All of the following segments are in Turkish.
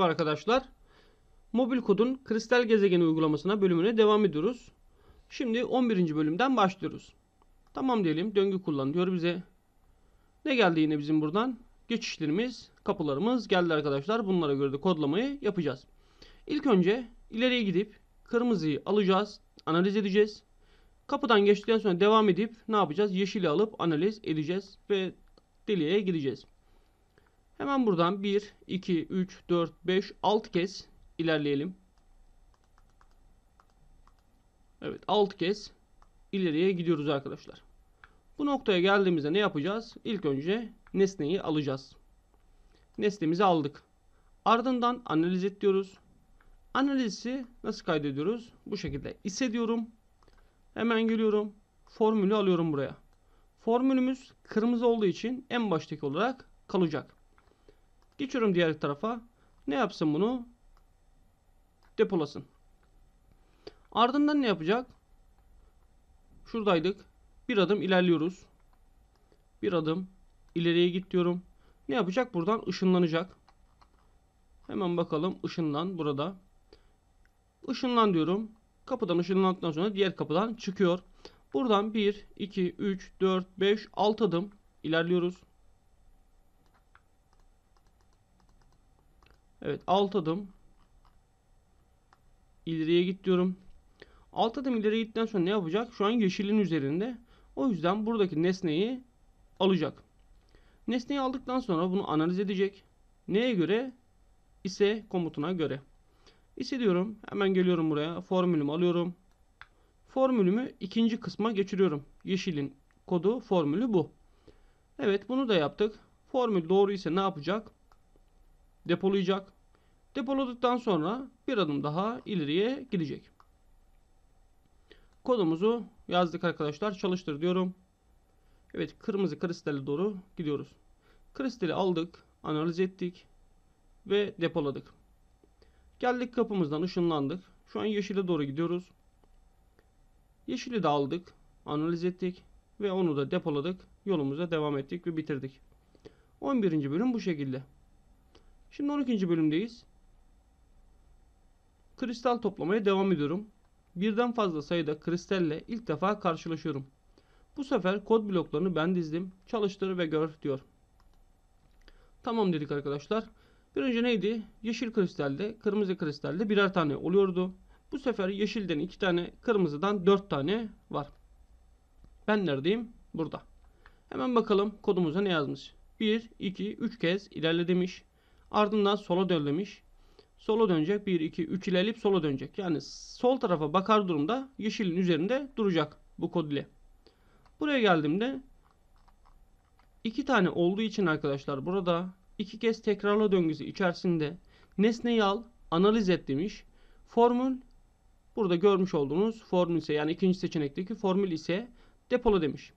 Merhaba arkadaşlar. Mobil Kod'un kristal gezegeni uygulamasına bölümüne devam ediyoruz. Şimdi 11. bölümden başlıyoruz. Tamam diyelim. Döngü kullan diyor bize. Ne geldi yine bizim buradan? Geçişlerimiz, kapılarımız geldi arkadaşlar. Bunlara göre de kodlamayı yapacağız. İlk önce ileriye gidip kırmızıyı alacağız. Analiz edeceğiz. Kapıdan geçtikten sonra devam edip ne yapacağız? Yeşili alıp analiz edeceğiz ve deliğe gideceğiz. Hemen buradan 1, 2, 3, 4, 5, 6 kez ilerleyelim. Evet 6 kez ileriye gidiyoruz arkadaşlar. Bu noktaya geldiğimizde ne yapacağız? İlk önce nesneyi alacağız. Nesnemizi aldık. Ardından analiz et diyoruz. Analizi nasıl kaydediyoruz? Bu şekilde ise diyorum. Hemen geliyorum. Formülü alıyorum buraya. Formülümüz kırmızı olduğu için en baştaki olarak kalacak. Geçiyorum diğer tarafa. Ne yapsın bunu? Depolasın. Ardından ne yapacak? Şuradaydık. Bir adım ilerliyoruz. Bir adım ileriye git diyorum. Ne yapacak? Buradan ışınlanacak. Hemen bakalım Işınlan burada. Işınlan diyorum. Kapıdan ışınlandıktan sonra diğer kapıdan çıkıyor. Buradan 1, 2, 3, 4, 5, 6 adım ilerliyoruz. Evet alt adım ileriye git diyorum. Alt adım ileriye gittikten sonra ne yapacak? Şu an yeşilin üzerinde. O yüzden buradaki nesneyi alacak. Nesneyi aldıktan sonra bunu analiz edecek. Neye göre? ise komutuna göre. İse diyorum. Hemen geliyorum buraya. Formülümü alıyorum. Formülümü ikinci kısma geçiriyorum. Yeşilin kodu formülü bu. Evet bunu da yaptık. Formül doğru ise ne yapacak? depolayacak. Depoladıktan sonra bir adım daha ileriye gidecek. Kodumuzu yazdık arkadaşlar. Çalıştır diyorum. Evet kırmızı kristale doğru gidiyoruz. Kristali aldık, analiz ettik ve depoladık. Geldik kapımızdan ışınlandık. Şu an yeşile doğru gidiyoruz. Yeşili de aldık, analiz ettik ve onu da depoladık. Yolumuza devam ettik ve bitirdik. 11. bölüm bu şekilde. Şimdi 12. bölümdeyiz. Kristal toplamaya devam ediyorum. Birden fazla sayıda kristalle ilk defa karşılaşıyorum. Bu sefer kod bloklarını ben dizdim. Çalıştır ve gör diyor. Tamam dedik arkadaşlar. Bir önce neydi? Yeşil kristalde, kırmızı kristalde birer tane oluyordu. Bu sefer yeşilden iki tane, kırmızıdan dört tane var. Ben neredeyim? Burada. Burada. Hemen bakalım kodumuza ne yazmış. 1, 2, 3 kez ilerle demiş. Ardından sola dön Sola dönecek. 1, 2, 3 ilerleyip sola dönecek. Yani sol tarafa bakar durumda yeşilin üzerinde duracak bu kod ile. Buraya geldiğimde iki tane olduğu için arkadaşlar burada iki kez tekrarla döngüsü içerisinde nesneyi al analiz et demiş. Formül burada görmüş olduğunuz formül ise yani ikinci seçenekteki formül ise depola demiş.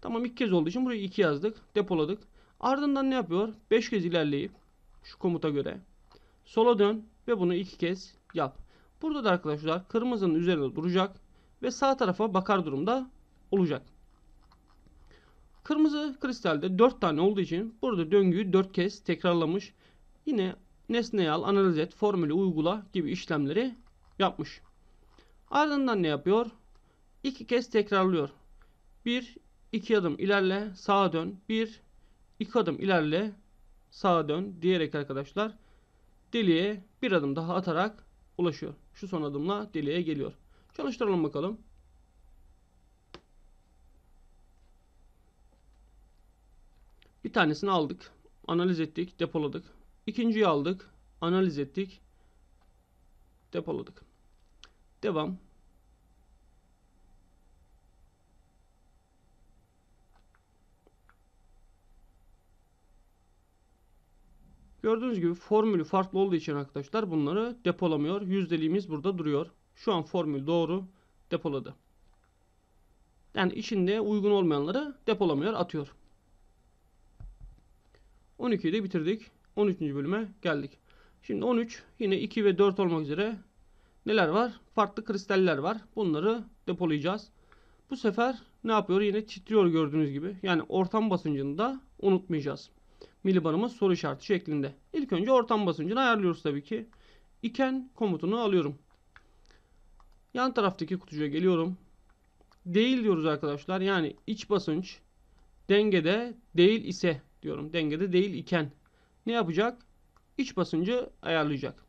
Tamam ilk kez olduğu için buraya 2 yazdık. Depoladık. Ardından ne yapıyor? 5 kez ilerleyip şu komuta göre. Sola dön ve bunu iki kez yap. Burada da arkadaşlar kırmızının üzerinde duracak ve sağ tarafa bakar durumda olacak. Kırmızı kristalde 4 tane olduğu için burada döngüyü 4 kez tekrarlamış. Yine nesneye al, analiz et, formülü uygula gibi işlemleri yapmış. Ardından ne yapıyor? 2 kez tekrarlıyor. 1, 2 adım ilerle, sağa dön. 1, 2 adım ilerle, sağa dön diyerek arkadaşlar deliğe bir adım daha atarak ulaşıyor. Şu son adımla deliğe geliyor. Çalıştıralım bakalım. Bir tanesini aldık. Analiz ettik. Depoladık. İkinciyi aldık. Analiz ettik. Depoladık. Devam. Gördüğünüz gibi formülü farklı olduğu için arkadaşlar bunları depolamıyor. Yüzdeliğimiz burada duruyor. Şu an formül doğru depoladı. Yani içinde uygun olmayanları depolamıyor, atıyor. 12'yi de bitirdik. 13. bölüme geldik. Şimdi 13 yine 2 ve 4 olmak üzere neler var? Farklı kristaller var. Bunları depolayacağız. Bu sefer ne yapıyor? Yine titriyor gördüğünüz gibi. Yani ortam basıncını da unutmayacağız milibarımız soru işareti şeklinde. İlk önce ortam basıncını ayarlıyoruz tabii ki. Iken komutunu alıyorum. Yan taraftaki kutucuğa geliyorum. Değil diyoruz arkadaşlar. Yani iç basınç dengede değil ise diyorum. Dengede değil iken ne yapacak? İç basıncı ayarlayacak.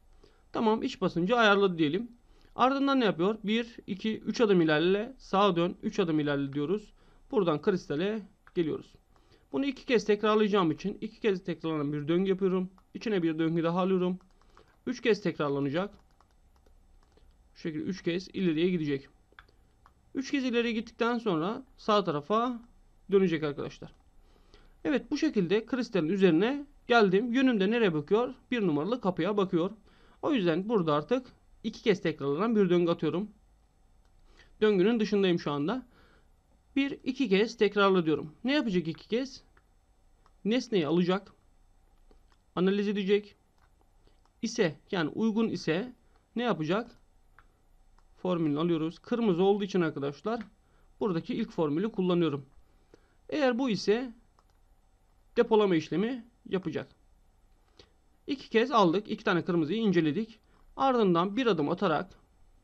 Tamam iç basıncı ayarladı diyelim. Ardından ne yapıyor? 1, 2, 3 adım ilerle, sağa dön, 3 adım ilerle diyoruz. Buradan kristale geliyoruz. Bunu iki kez tekrarlayacağım için iki kez tekrarlanan bir döngü yapıyorum. İçine bir döngü daha alıyorum. Üç kez tekrarlanacak. Şu şekilde üç kez ileriye gidecek. Üç kez ileriye gittikten sonra sağ tarafa dönecek arkadaşlar. Evet bu şekilde kristalin üzerine geldim. Yönümde nereye bakıyor? Bir numaralı kapıya bakıyor. O yüzden burada artık iki kez tekrarlanan bir döngü atıyorum. Döngünün dışındayım şu anda. Bir iki kez tekrarla diyorum. Ne yapacak iki kez? nesneyi alacak, analiz edecek. ise yani uygun ise ne yapacak? Formülünü alıyoruz. Kırmızı olduğu için arkadaşlar buradaki ilk formülü kullanıyorum. Eğer bu ise depolama işlemi yapacak. İki kez aldık. iki tane kırmızıyı inceledik. Ardından bir adım atarak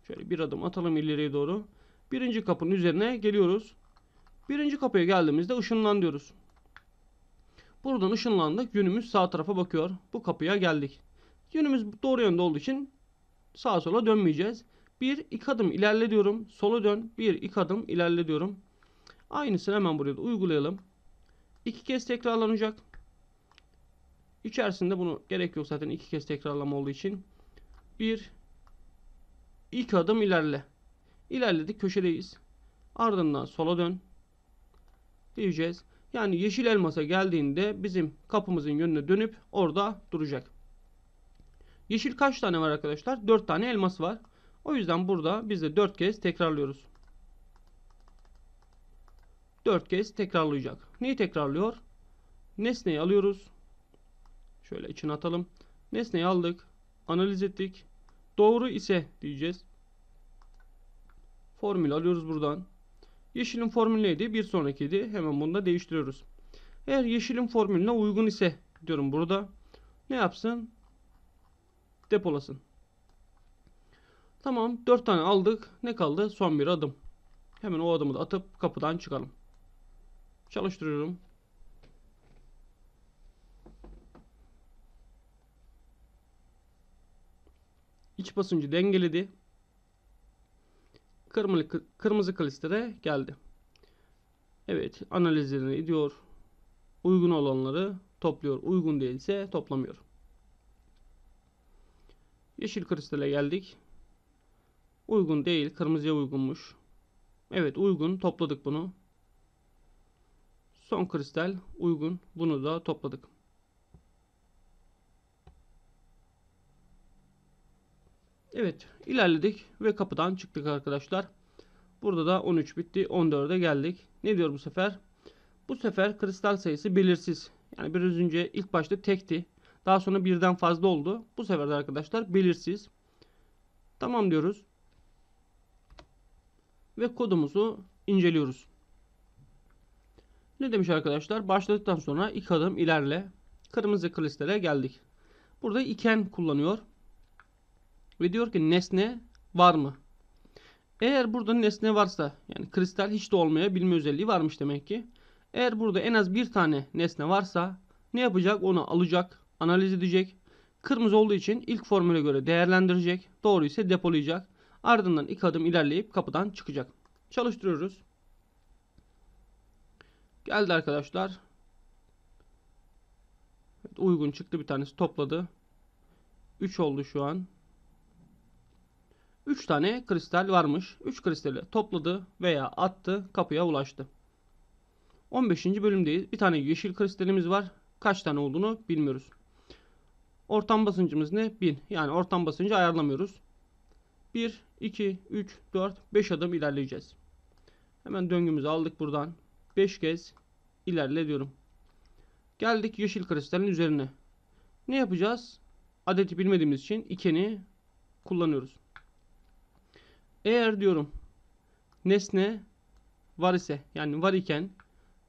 şöyle bir adım atalım ileriye doğru. Birinci kapının üzerine geliyoruz. Birinci kapıya geldiğimizde ışınlan diyoruz. Buradan ışınlandık. Yönümüz sağ tarafa bakıyor. Bu kapıya geldik. Yönümüz doğru yönde olduğu için sağa sola dönmeyeceğiz. Bir iki adım ilerle diyorum. Sola dön. Bir iki adım ilerle diyorum. Aynısını hemen buraya da uygulayalım. İki kez tekrarlanacak. İçerisinde bunu gerek yok zaten iki kez tekrarlama olduğu için. Bir iki adım ilerle. İlerledik köşedeyiz. Ardından sola dön. Diyeceğiz. Yani yeşil elmasa geldiğinde bizim kapımızın yönüne dönüp orada duracak. Yeşil kaç tane var arkadaşlar? 4 tane elmas var. O yüzden burada biz de 4 kez tekrarlıyoruz. 4 kez tekrarlayacak. Neyi tekrarlıyor? Nesneyi alıyoruz. Şöyle içine atalım. Nesneyi aldık. Analiz ettik. Doğru ise diyeceğiz. Formül alıyoruz buradan. Yeşilin formülüydi Bir sonrakiydi. Hemen bunu da değiştiriyoruz. Eğer yeşilin formülüne uygun ise diyorum burada. Ne yapsın? Depolasın. Tamam 4 tane aldık. Ne kaldı? Son bir adım. Hemen o adımı da atıp kapıdan çıkalım. Çalıştırıyorum. İç basıncı dengeledi. Kırmızı, kırmızı kaliste geldi. Evet analizlerini ediyor. Uygun olanları topluyor. Uygun değilse toplamıyor. Yeşil kristale geldik. Uygun değil. Kırmızıya uygunmuş. Evet uygun. Topladık bunu. Son kristal uygun. Bunu da topladık. Evet ilerledik ve kapıdan çıktık arkadaşlar. Burada da 13 bitti 14'e geldik. Ne diyor bu sefer? Bu sefer kristal sayısı belirsiz. Yani biraz önce ilk başta tekti. Daha sonra birden fazla oldu. Bu sefer de arkadaşlar belirsiz. Tamam diyoruz. Ve kodumuzu inceliyoruz. Ne demiş arkadaşlar? Başladıktan sonra iki adım ilerle. Kırmızı kristal'e geldik. Burada iken kullanıyor. Ve diyor ki nesne var mı? Eğer burada nesne varsa yani kristal hiç de olmayabilme özelliği varmış demek ki. Eğer burada en az bir tane nesne varsa ne yapacak? Onu alacak, analiz edecek. Kırmızı olduğu için ilk formüle göre değerlendirecek. Doğru ise depolayacak. Ardından iki adım ilerleyip kapıdan çıkacak. Çalıştırıyoruz. Geldi arkadaşlar. Evet, uygun çıktı bir tanesi topladı. 3 oldu şu an. 3 tane kristal varmış. 3 kristali topladı veya attı kapıya ulaştı. 15. bölümdeyiz. Bir tane yeşil kristalimiz var. Kaç tane olduğunu bilmiyoruz. Ortam basıncımız ne? 1000. Yani ortam basıncı ayarlamıyoruz. 1, 2, 3, 4, 5 adım ilerleyeceğiz. Hemen döngümüzü aldık buradan. 5 kez ilerle diyorum. Geldik yeşil kristalin üzerine. Ne yapacağız? Adeti bilmediğimiz için ikeni kullanıyoruz. Eğer diyorum nesne var ise yani var iken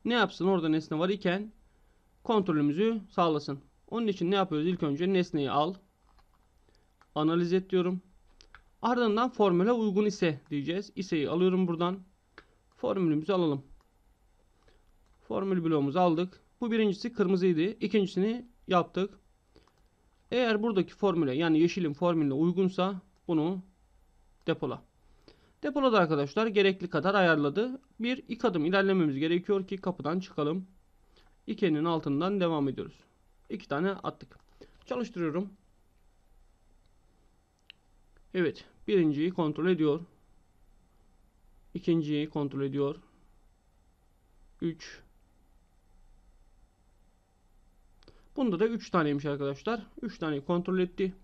ne yapsın orada nesne var iken kontrolümüzü sağlasın. Onun için ne yapıyoruz? İlk önce nesneyi al. Analiz et diyorum. Ardından formüle uygun ise diyeceğiz. İse'yi alıyorum buradan. Formülümüzü alalım. Formül bloğumuzu aldık. Bu birincisi kırmızıydı. İkincisini yaptık. Eğer buradaki formüle yani yeşilin formülüne uygunsa bunu depola. Depoladı arkadaşlar gerekli kadar ayarladı. Bir iki adım ilerlememiz gerekiyor ki kapıdan çıkalım. İkenin altından devam ediyoruz. İki tane attık. Çalıştırıyorum. Evet. Birinciyi kontrol ediyor. İkinciyi kontrol ediyor. Üç. Bunda da üç taneymiş arkadaşlar. Üç tane kontrol etti.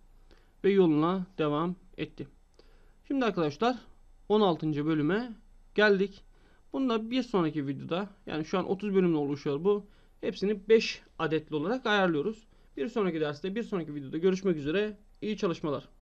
Ve yoluna devam etti. Şimdi arkadaşlar 16. bölüme geldik. Bunu da bir sonraki videoda yani şu an 30 bölümle oluşuyor bu. Hepsini 5 adetli olarak ayarlıyoruz. Bir sonraki derste bir sonraki videoda görüşmek üzere. İyi çalışmalar.